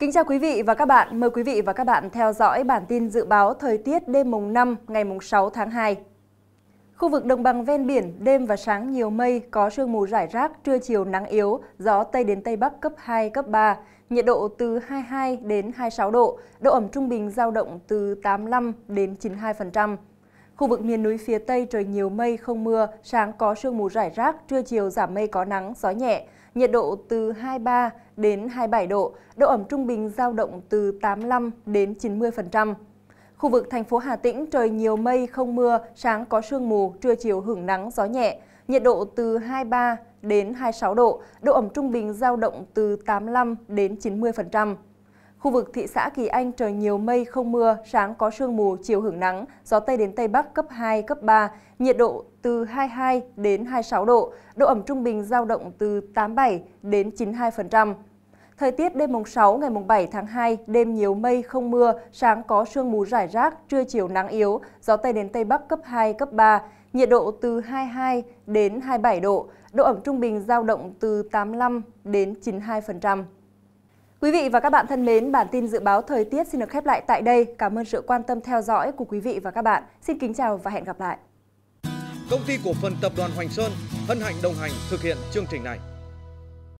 Kính chào quý vị và các bạn. Mời quý vị và các bạn theo dõi bản tin dự báo thời tiết đêm mùng 5 ngày mùng 6 tháng 2. Khu vực đồng bằng ven biển, đêm và sáng nhiều mây, có sương mù rải rác, trưa chiều nắng yếu, gió Tây đến Tây Bắc cấp 2, cấp 3, nhiệt độ từ 22 đến 26 độ, độ ẩm trung bình giao động từ 85 đến 92%. Khu vực miền núi phía Tây trời nhiều mây, không mưa, sáng có sương mù rải rác, trưa chiều giảm mây có nắng, gió nhẹ. Nhiệt độ từ 23 đến 27 độ, độ ẩm trung bình giao động từ 85 đến 90%. Khu vực thành phố Hà Tĩnh trời nhiều mây, không mưa, sáng có sương mù, trưa chiều hưởng nắng, gió nhẹ. Nhiệt độ từ 23 đến 26 độ, độ ẩm trung bình giao động từ 85 đến 90%. Khu vực thị xã Kỳ Anh trời nhiều mây không mưa, sáng có sương mù, chiều hưởng nắng, gió Tây đến Tây Bắc cấp 2, cấp 3, nhiệt độ từ 22 đến 26 độ, độ ẩm trung bình giao động từ 87 đến 92%. Thời tiết đêm mùng 6 ngày mùng 7 tháng 2, đêm nhiều mây không mưa, sáng có sương mù rải rác, trưa chiều nắng yếu, gió Tây đến Tây Bắc cấp 2, cấp 3, nhiệt độ từ 22 đến 27 độ, độ ẩm trung bình giao động từ 85 đến 92%. Quý vị và các bạn thân mến, bản tin dự báo thời tiết xin được khép lại tại đây. Cảm ơn sự quan tâm theo dõi của quý vị và các bạn. Xin kính chào và hẹn gặp lại. Công ty cổ phần tập đoàn Hoành Sơn hân hạnh đồng hành thực hiện chương trình này.